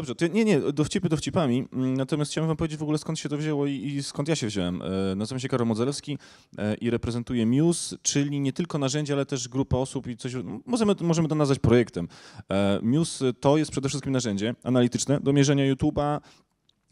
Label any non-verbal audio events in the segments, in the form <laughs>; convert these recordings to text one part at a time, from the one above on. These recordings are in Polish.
Dobrze, to nie, nie, dowcipy dowcipami, mm, natomiast chciałem wam powiedzieć w ogóle skąd się to wzięło i, i skąd ja się wziąłem. E, nazywam się Karol Modzelewski e, i reprezentuję Muse, czyli nie tylko narzędzie, ale też grupa osób i coś, możemy, możemy to nazwać projektem. E, Muse to jest przede wszystkim narzędzie analityczne do mierzenia YouTube'a,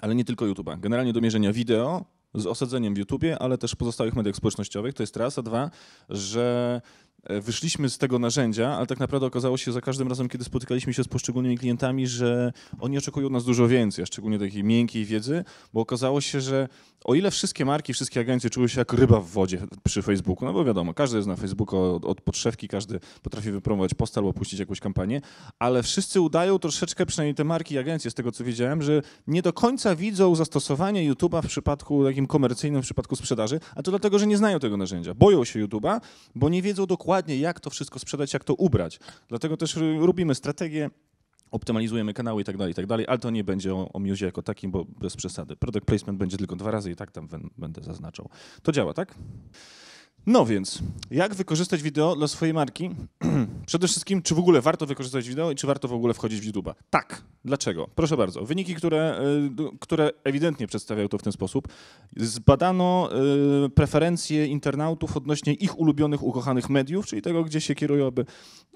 ale nie tylko YouTube'a, generalnie do mierzenia wideo, z osadzeniem w YouTubie, ale też w pozostałych mediach społecznościowych. To jest raz, a dwa, że E, wyszliśmy z tego narzędzia, ale tak naprawdę okazało się za każdym razem, kiedy spotykaliśmy się z poszczególnymi klientami, że oni oczekują od nas dużo więcej, a szczególnie takiej miękkiej wiedzy, bo okazało się, że o ile wszystkie marki, wszystkie agencje czuły się jak ryba w wodzie przy Facebooku, no bo wiadomo, każdy jest na Facebooku od, od podszewki, każdy potrafi wypromować post albo puścić jakąś kampanię, ale wszyscy udają troszeczkę, przynajmniej te marki i agencje, z tego co wiedziałem, że nie do końca widzą zastosowanie YouTube'a w przypadku takim komercyjnym, w przypadku sprzedaży, a to dlatego, że nie znają tego narzędzia. Boją się YouTube'a, bo nie wiedzą dokładnie, jak to wszystko sprzedać, jak to ubrać. Dlatego też y, robimy strategię, optymalizujemy kanały i tak dalej, i tak dalej, ale to nie będzie o, o Muse jako takim, bo bez przesady. Product placement będzie tylko dwa razy i tak tam będę zaznaczał. To działa, tak? No więc, jak wykorzystać wideo dla swojej marki? <clears throat> Przede wszystkim, czy w ogóle warto wykorzystać wideo i czy warto w ogóle wchodzić w YouTube'a? Tak. Dlaczego? Proszę bardzo. Wyniki, które, y, które ewidentnie przedstawiają to w ten sposób. Zbadano y, preferencje internautów odnośnie ich ulubionych, ukochanych mediów, czyli tego, gdzie się kierują, aby,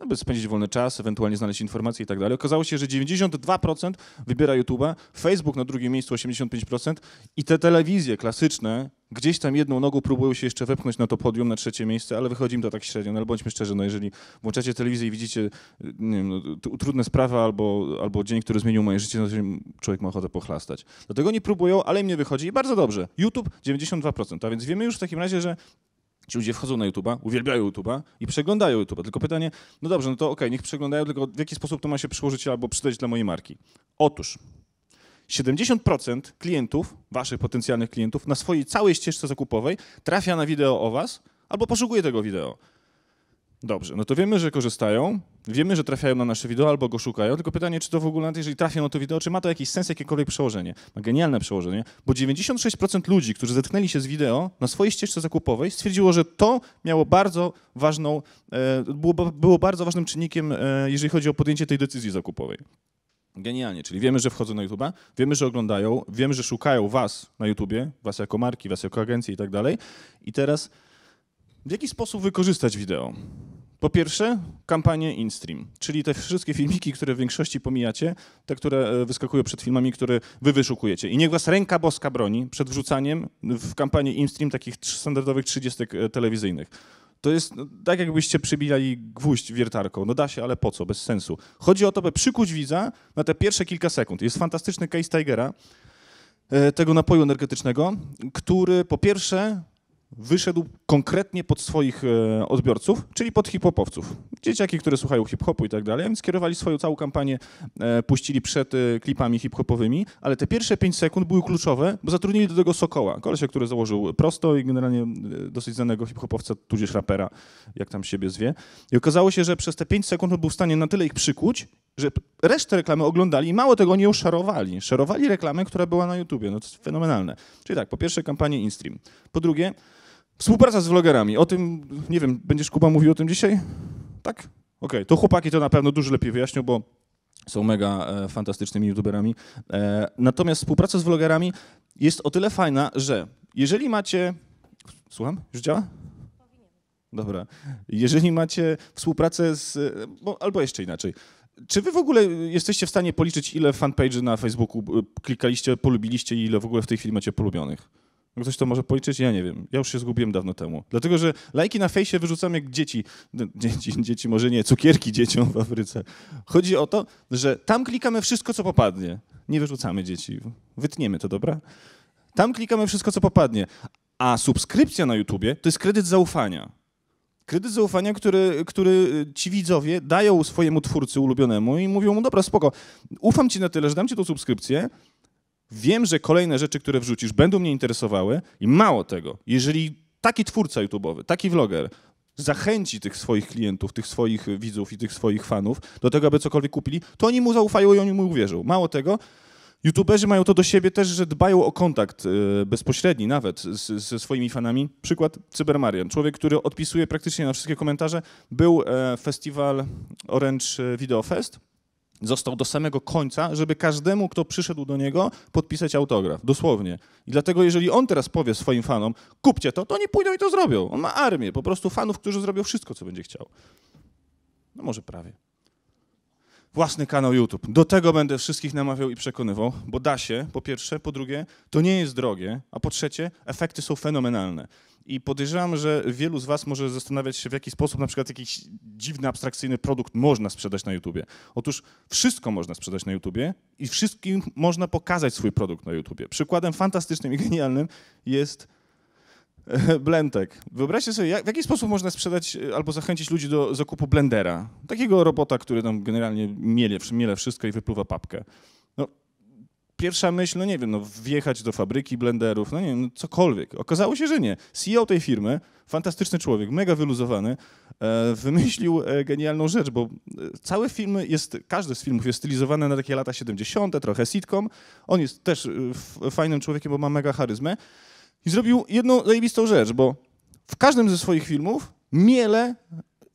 aby spędzić wolny czas, ewentualnie znaleźć informacje i tak dalej. Okazało się, że 92% wybiera YouTube'a, Facebook na drugim miejscu 85% i te telewizje klasyczne, Gdzieś tam jedną nogą próbują się jeszcze wepchnąć na to podium, na trzecie miejsce, ale wychodzi im to tak średnio. No, ale bądźmy szczerzy, no, jeżeli włączacie telewizję i widzicie wiem, no, trudne sprawy albo, albo dzień, który zmienił moje życie, no to człowiek ma ochotę pochlastać. Dlatego nie próbują, ale im nie wychodzi i bardzo dobrze. YouTube 92%, a więc wiemy już w takim razie, że Ci ludzie wchodzą na YouTube'a, uwielbiają YouTube'a i przeglądają YouTube'a. Tylko pytanie, no dobrze, no to okej, okay, niech przeglądają, tylko w jaki sposób to ma się przyłożyć albo przydać dla mojej marki? Otóż 70% klientów, waszych potencjalnych klientów, na swojej całej ścieżce zakupowej trafia na wideo o was albo poszukuje tego wideo. Dobrze, no to wiemy, że korzystają, wiemy, że trafiają na nasze wideo albo go szukają, tylko pytanie, czy to w ogóle, jeżeli trafią na to wideo, czy ma to jakiś sens, jakiekolwiek przełożenie? Ma genialne przełożenie, bo 96% ludzi, którzy zetknęli się z wideo na swojej ścieżce zakupowej, stwierdziło, że to miało bardzo ważną, e, było, było bardzo ważnym czynnikiem, e, jeżeli chodzi o podjęcie tej decyzji zakupowej. Genialnie, czyli wiemy, że wchodzą na YouTube'a, wiemy, że oglądają, wiemy, że szukają was na YouTubie, was jako marki, was jako agencje i tak dalej. I teraz w jaki sposób wykorzystać wideo? Po pierwsze, kampanie in-stream, czyli te wszystkie filmiki, które w większości pomijacie, te, które e, wyskakują przed filmami, które wy wyszukujecie. I niech was ręka boska broni przed wrzucaniem w kampanii in-stream takich standardowych 30 e, telewizyjnych to jest no, tak, jakbyście przybijali gwóźdź wiertarką. No da się, ale po co? Bez sensu. Chodzi o to, by przykuć widza na te pierwsze kilka sekund. Jest fantastyczny case Tigera, e, tego napoju energetycznego, który po pierwsze wyszedł konkretnie pod swoich e, odbiorców, czyli pod hip-hopowców. Dzieciaki, które słuchają hip-hopu i tak dalej, więc skierowali swoją całą kampanię, e, puścili przed e, klipami hip-hopowymi, ale te pierwsze 5 sekund były kluczowe, bo zatrudnili do tego Sokoła, kolesia, który założył prosto i generalnie dosyć znanego hip-hopowca, tudzież rapera, jak tam siebie zwie. I okazało się, że przez te 5 sekund on był w stanie na tyle ich przykuć, że resztę reklamy oglądali i mało tego, nie uszarowali. szarowali. reklamę, która była na YouTubie, no to jest fenomenalne. Czyli tak, po pierwsze kampanię InStream, po drugie Współpraca z vlogerami. O tym, nie wiem, będziesz Kuba mówił o tym dzisiaj? Tak? Okej, okay. to chłopaki to na pewno dużo lepiej wyjaśnią, bo są mega e, fantastycznymi youtuberami. E, natomiast współpraca z vlogerami jest o tyle fajna, że jeżeli macie... Słucham? Już działa? Dobra. Jeżeli macie współpracę z... Bo, albo jeszcze inaczej. Czy wy w ogóle jesteście w stanie policzyć, ile fanpage'y na Facebooku e, klikaliście, polubiliście i ile w ogóle w tej chwili macie polubionych? Ktoś to może policzyć? Ja nie wiem. Ja już się zgubiłem dawno temu. Dlatego, że lajki na fejsie wyrzucam jak dzieci. Dzieci, <laughs> dzieci może nie, cukierki dzieciom w Afryce. Chodzi o to, że tam klikamy wszystko, co popadnie. Nie wyrzucamy dzieci. Wytniemy to, dobra? Tam klikamy wszystko, co popadnie. A subskrypcja na YouTubie to jest kredyt zaufania. Kredyt zaufania, który, który y, ci widzowie dają swojemu twórcy ulubionemu i mówią mu, dobra, spoko, ufam ci na tyle, że dam ci tą subskrypcję, Wiem, że kolejne rzeczy, które wrzucisz, będą mnie interesowały i mało tego, jeżeli taki twórca YouTube'owy, taki vloger zachęci tych swoich klientów, tych swoich widzów i tych swoich fanów do tego, aby cokolwiek kupili, to oni mu zaufają i oni mu uwierzą. Mało tego, YouTuberzy mają to do siebie też, że dbają o kontakt e, bezpośredni nawet z, ze swoimi fanami. Przykład Cybermarian, człowiek, który odpisuje praktycznie na wszystkie komentarze. Był e, festiwal Orange Video Fest został do samego końca, żeby każdemu, kto przyszedł do niego, podpisać autograf, dosłownie. I dlatego, jeżeli on teraz powie swoim fanom, kupcie to, to oni pójdą i to zrobią. On ma armię po prostu fanów, którzy zrobią wszystko, co będzie chciał. No może prawie. Własny kanał YouTube. Do tego będę wszystkich namawiał i przekonywał, bo da się, po pierwsze, po drugie, to nie jest drogie, a po trzecie, efekty są fenomenalne. I podejrzewam, że wielu z Was może zastanawiać się, w jaki sposób na przykład jakiś dziwny, abstrakcyjny produkt można sprzedać na YouTubie. Otóż wszystko można sprzedać na YouTubie i wszystkim można pokazać swój produkt na YouTubie. Przykładem fantastycznym i genialnym jest e, Blentek. Wyobraźcie sobie, jak, w jaki sposób można sprzedać e, albo zachęcić ludzi do zakupu blendera. Takiego robota, który tam generalnie miele, miele wszystko i wypluwa papkę pierwsza myśl, no nie wiem, no wjechać do fabryki blenderów, no nie wiem, no cokolwiek. Okazało się, że nie. CEO tej firmy, fantastyczny człowiek, mega wyluzowany, e, wymyślił e, genialną rzecz, bo e, całe filmy jest, każdy z filmów jest stylizowany na takie lata 70., trochę sitcom. On jest też fajnym człowiekiem, bo ma mega charyzmę. I zrobił jedną zajebistą rzecz, bo w każdym ze swoich filmów miele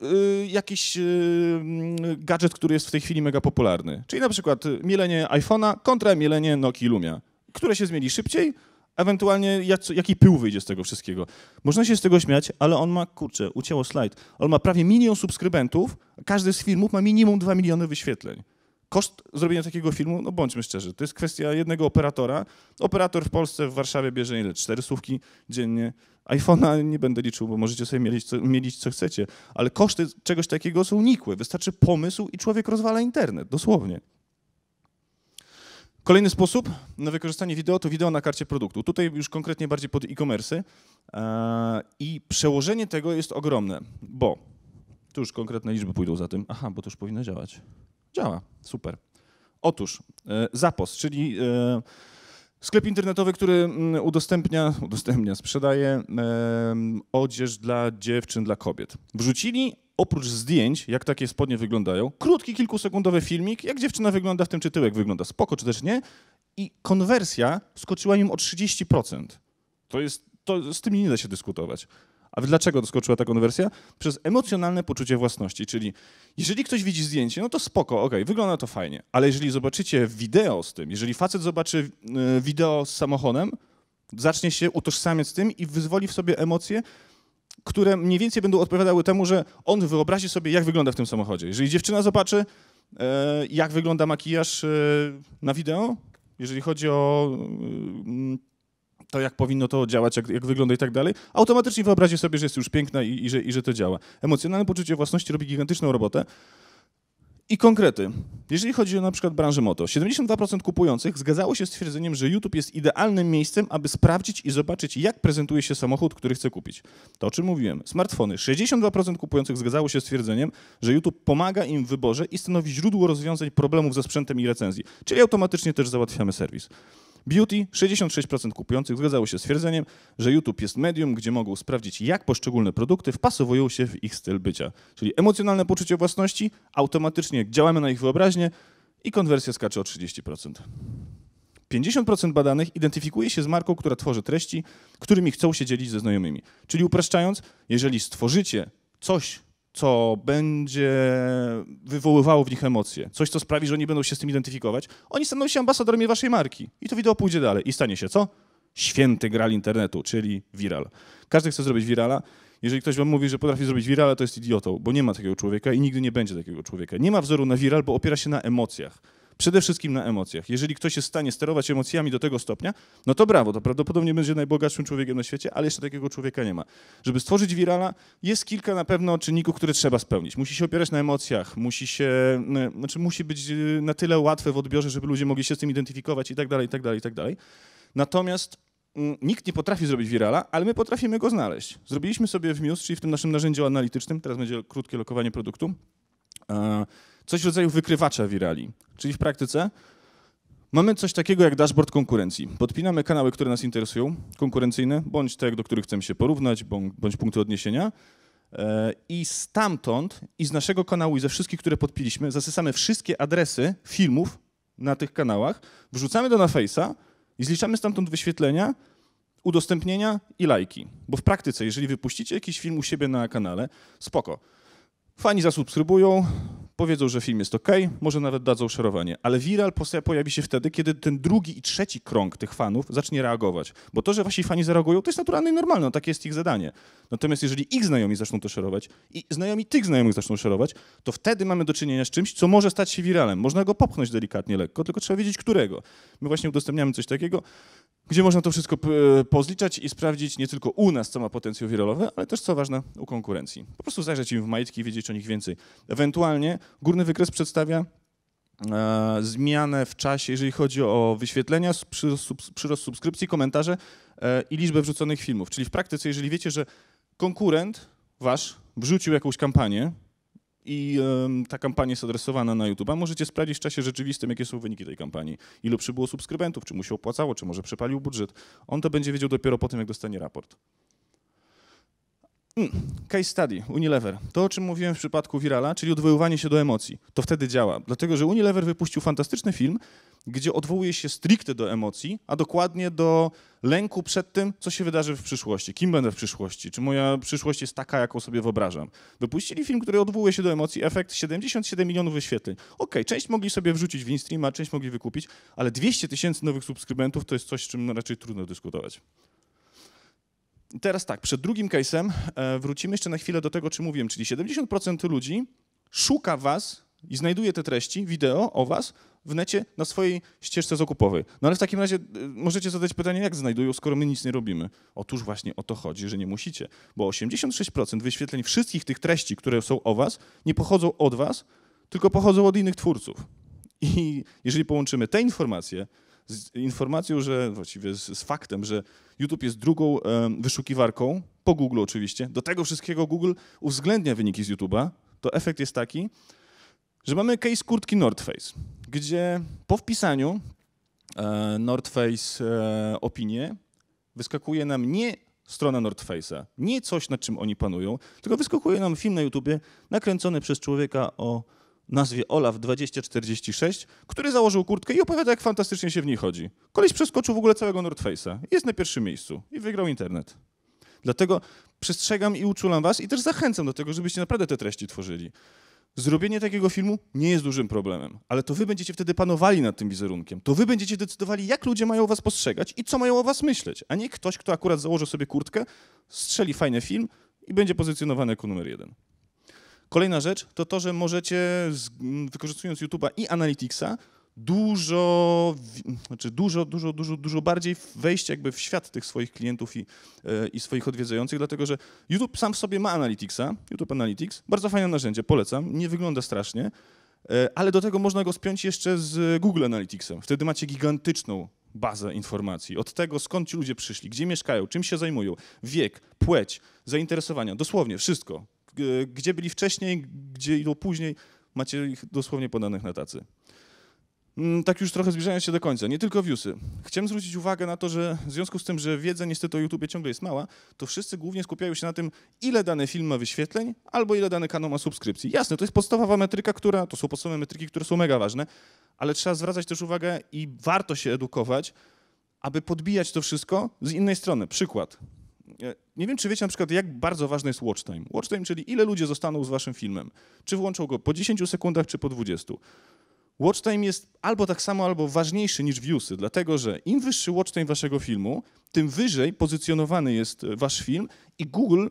Y, jakiś y, mm, gadżet, który jest w tej chwili mega popularny. Czyli na przykład mielenie iPhone'a kontra mielenie Nokii Lumia. Które się zmieni szybciej, ewentualnie jak, jaki pył wyjdzie z tego wszystkiego. Można się z tego śmiać, ale on ma, kurczę, ucięło slajd, on ma prawie milion subskrybentów, każdy z filmów ma minimum 2 miliony wyświetleń. Koszt zrobienia takiego filmu, no bądźmy szczerzy, to jest kwestia jednego operatora. Operator w Polsce, w Warszawie bierze ile? Cztery słówki dziennie. iPhone'a nie będę liczył, bo możecie sobie mielić co, mielić co chcecie, ale koszty czegoś takiego są nikłe. Wystarczy pomysł i człowiek rozwala internet, dosłownie. Kolejny sposób na wykorzystanie wideo to wideo na karcie produktu. Tutaj już konkretnie bardziej pod e-commerce eee, i przełożenie tego jest ogromne, bo tu już konkretne liczby pójdą za tym. Aha, bo to już powinno działać. Działa, super. Otóż e, Zapos, czyli e, sklep internetowy, który mm, udostępnia, <laughs> udostępnia, sprzedaje odzież dla dziewczyn, dla kobiet. Wrzucili oprócz zdjęć, jak takie spodnie wyglądają, krótki, kilkusekundowy filmik, jak dziewczyna wygląda w tym, czy tyłek wygląda spoko, czy też nie. I konwersja skoczyła im o 30%. To jest, to z tym nie da się dyskutować. A dlaczego doskoczyła ta konwersja? Przez emocjonalne poczucie własności, czyli jeżeli ktoś widzi zdjęcie, no to spoko, okej, okay, wygląda to fajnie, ale jeżeli zobaczycie wideo z tym, jeżeli facet zobaczy y, wideo z samochodem, zacznie się utożsamiać z tym i wyzwoli w sobie emocje, które mniej więcej będą odpowiadały temu, że on wyobrazi sobie, jak wygląda w tym samochodzie. Jeżeli dziewczyna zobaczy, e, jak wygląda makijaż e, na wideo, jeżeli chodzi o y, mm, to, jak powinno to działać, jak, jak wygląda i tak dalej, automatycznie wyobrazi sobie, że jest już piękna i, i, że, i że to działa. Emocjonalne poczucie własności robi gigantyczną robotę. I konkrety. Jeżeli chodzi o na przykład branżę moto, 72% kupujących zgadzało się z twierdzeniem, że YouTube jest idealnym miejscem, aby sprawdzić i zobaczyć, jak prezentuje się samochód, który chce kupić. To o czym mówiłem. Smartfony. 62% kupujących zgadzało się z twierdzeniem, że YouTube pomaga im w wyborze i stanowi źródło rozwiązań problemów ze sprzętem i recenzji. Czyli automatycznie też załatwiamy serwis. Beauty 66% kupujących zgadzało się z twierdzeniem, że YouTube jest medium, gdzie mogą sprawdzić, jak poszczególne produkty wpasowują się w ich styl bycia. Czyli emocjonalne poczucie własności, automatycznie działamy na ich wyobraźnię i konwersja skacze o 30%. 50% badanych identyfikuje się z marką, która tworzy treści, którymi chcą się dzielić ze znajomymi. Czyli upraszczając, jeżeli stworzycie coś, co będzie wywoływało w nich emocje, coś, co sprawi, że oni będą się z tym identyfikować, oni staną się ambasadorami waszej marki. I to wideo pójdzie dalej. I stanie się co? Święty gral internetu, czyli viral. Każdy chce zrobić virala. Jeżeli ktoś wam mówi, że potrafi zrobić virala, to jest idiotą, bo nie ma takiego człowieka i nigdy nie będzie takiego człowieka. Nie ma wzoru na viral, bo opiera się na emocjach. Przede wszystkim na emocjach. Jeżeli ktoś jest w stanie sterować emocjami do tego stopnia, no to brawo, to prawdopodobnie będzie najbogatszym człowiekiem na świecie, ale jeszcze takiego człowieka nie ma. Żeby stworzyć wirala, jest kilka na pewno czynników, które trzeba spełnić. Musi się opierać na emocjach, musi się, no, znaczy musi być y, na tyle łatwe w odbiorze, żeby ludzie mogli się z tym identyfikować i tak dalej, i tak dalej, i tak dalej. Natomiast mm, nikt nie potrafi zrobić wirala, ale my potrafimy go znaleźć. Zrobiliśmy sobie w Muse, czyli w tym naszym narzędziu analitycznym, teraz będzie krótkie lokowanie produktu, coś w rodzaju wykrywacza wirali. Czyli w praktyce mamy coś takiego jak dashboard konkurencji. Podpinamy kanały, które nas interesują, konkurencyjne, bądź te, do których chcemy się porównać, bądź punkty odniesienia. E, I stamtąd, i z naszego kanału, i ze wszystkich, które podpiliśmy, zasysamy wszystkie adresy filmów na tych kanałach, wrzucamy do na Face'a i zliczamy stamtąd wyświetlenia, udostępnienia i lajki. Bo w praktyce, jeżeli wypuścicie jakiś film u siebie na kanale, spoko. Fani zasubskrybują, powiedzą, że film jest ok, może nawet dadzą szerowanie, ale viral pojawi się wtedy, kiedy ten drugi i trzeci krąg tych fanów zacznie reagować. Bo to, że wasi fani zareagują, to jest naturalne i normalne, no, takie jest ich zadanie. Natomiast jeżeli ich znajomi zaczną to szerować i znajomi tych znajomych zaczną szerować, to wtedy mamy do czynienia z czymś, co może stać się wiralem. Można go popchnąć delikatnie, lekko, tylko trzeba wiedzieć którego. My właśnie udostępniamy coś takiego gdzie można to wszystko pozliczać i sprawdzić nie tylko u nas, co ma potencjał wirolowy, ale też co ważne u konkurencji. Po prostu zajrzeć im w majtki i wiedzieć o nich więcej. Ewentualnie górny wykres przedstawia e, zmianę w czasie, jeżeli chodzi o wyświetlenia, przyrost, subskrypcji, komentarze e, i liczbę wrzuconych filmów. Czyli w praktyce, jeżeli wiecie, że konkurent wasz wrzucił jakąś kampanię, i y, ta kampania jest adresowana na YouTube. A możecie sprawdzić w czasie rzeczywistym, jakie są wyniki tej kampanii. Ilu przybyło subskrybentów, czy mu się opłacało, czy może przepalił budżet. On to będzie wiedział dopiero po tym, jak dostanie raport. Mm, case study, Unilever. To, o czym mówiłem w przypadku Virala, czyli odwoływanie się do emocji. To wtedy działa, dlatego że Unilever wypuścił fantastyczny film, gdzie odwołuje się stricte do emocji, a dokładnie do lęku przed tym, co się wydarzy w przyszłości, kim będę w przyszłości, czy moja przyszłość jest taka, jaką sobie wyobrażam. Wypuścili film, który odwołuje się do emocji, efekt 77 milionów wyświetleń. Ok, część mogli sobie wrzucić w a część mogli wykupić, ale 200 tysięcy nowych subskrybentów to jest coś, z czym no raczej trudno dyskutować teraz tak, przed drugim case'em e, wrócimy jeszcze na chwilę do tego, czym mówiłem, czyli 70% ludzi szuka was i znajduje te treści, wideo o was w necie na swojej ścieżce zakupowej. No ale w takim razie e, możecie zadać pytanie, jak znajdują, skoro my nic nie robimy. Otóż właśnie o to chodzi, że nie musicie, bo 86% wyświetleń wszystkich tych treści, które są o was, nie pochodzą od was, tylko pochodzą od innych twórców. I jeżeli połączymy te informacje z informacją, że właściwie z, z faktem, że YouTube jest drugą e, wyszukiwarką, po Google oczywiście, do tego wszystkiego Google uwzględnia wyniki z YouTube'a, to efekt jest taki, że mamy case kurtki North Face, gdzie po wpisaniu e, North Face e, opinie wyskakuje nam nie strona North Face'a, nie coś, nad czym oni panują, tylko wyskakuje nam film na YouTubie nakręcony przez człowieka o nazwie Olaf 2046, który założył kurtkę i opowiada, jak fantastycznie się w niej chodzi. Koleś przeskoczył w ogóle całego North Face'a. Jest na pierwszym miejscu i wygrał internet. Dlatego przestrzegam i uczulam was i też zachęcam do tego, żebyście naprawdę te treści tworzyli. Zrobienie takiego filmu nie jest dużym problemem, ale to wy będziecie wtedy panowali nad tym wizerunkiem. To wy będziecie decydowali, jak ludzie mają was postrzegać i co mają o was myśleć, a nie ktoś, kto akurat założy sobie kurtkę, strzeli fajny film i będzie pozycjonowany jako numer jeden. Kolejna rzecz to to, że możecie, wykorzystując YouTube'a i Analyticsa, dużo, znaczy dużo, dużo, dużo, dużo bardziej wejść jakby w świat tych swoich klientów i, e, i swoich odwiedzających, dlatego że YouTube sam w sobie ma Analyticsa, YouTube Analytics, bardzo fajne narzędzie, polecam, nie wygląda strasznie, e, ale do tego można go spiąć jeszcze z Google Analyticsem. Wtedy macie gigantyczną bazę informacji. Od tego, skąd ci ludzie przyszli, gdzie mieszkają, czym się zajmują, wiek, płeć, zainteresowania, dosłownie wszystko gdzie byli wcześniej, gdzie idą później, macie ich dosłownie podanych na tacy. Mm, tak już trochę zbliżając się do końca, nie tylko viewsy. Chciałem zwrócić uwagę na to, że w związku z tym, że wiedza niestety o YouTube ciągle jest mała, to wszyscy głównie skupiają się na tym, ile dany film ma wyświetleń albo ile dany kanał ma subskrypcji. Jasne, to jest podstawowa metryka, która, to są podstawowe metryki, które są mega ważne, ale trzeba zwracać też uwagę i warto się edukować, aby podbijać to wszystko z innej strony. Przykład. E, nie wiem, czy wiecie na przykład, jak bardzo ważny jest watch time. Watch time, czyli ile ludzie zostaną z waszym filmem. Czy włączą go po 10 sekundach, czy po 20. Watch time jest albo tak samo, albo ważniejszy niż viewsy, dlatego że im wyższy watch time waszego filmu, tym wyżej pozycjonowany jest e, wasz film i Google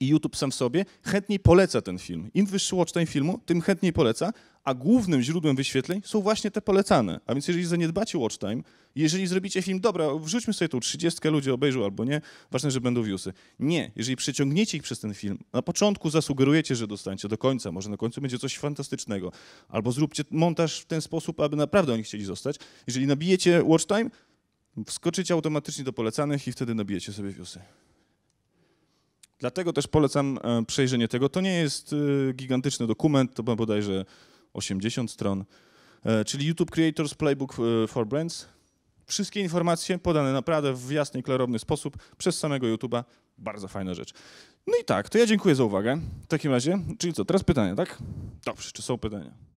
i YouTube sam w sobie chętniej poleca ten film. Im wyższy watchtime filmu, tym chętniej poleca, a głównym źródłem wyświetleń są właśnie te polecane. A więc jeżeli zaniedbacie watchtime, time, jeżeli zrobicie film, dobra, wrzućmy sobie tą trzydziestkę ludzie obejrzą albo nie, ważne, że będą viewsy. Nie, jeżeli przeciągniecie ich przez ten film, na początku zasugerujecie, że dostańcie do końca, może na końcu będzie coś fantastycznego, albo zróbcie montaż w ten sposób, aby naprawdę oni chcieli zostać. Jeżeli nabijecie watchtime, time, wskoczycie automatycznie do polecanych i wtedy nabijecie sobie viewsy. Dlatego też polecam e, przejrzenie tego. To nie jest e, gigantyczny dokument, to ma bodajże 80 stron, e, czyli YouTube Creators Playbook for Brands. Wszystkie informacje podane naprawdę w jasny klarowny sposób przez samego YouTube'a. Bardzo fajna rzecz. No i tak, to ja dziękuję za uwagę w takim razie. Czyli co, teraz pytania, tak? Dobrze, czy są pytania?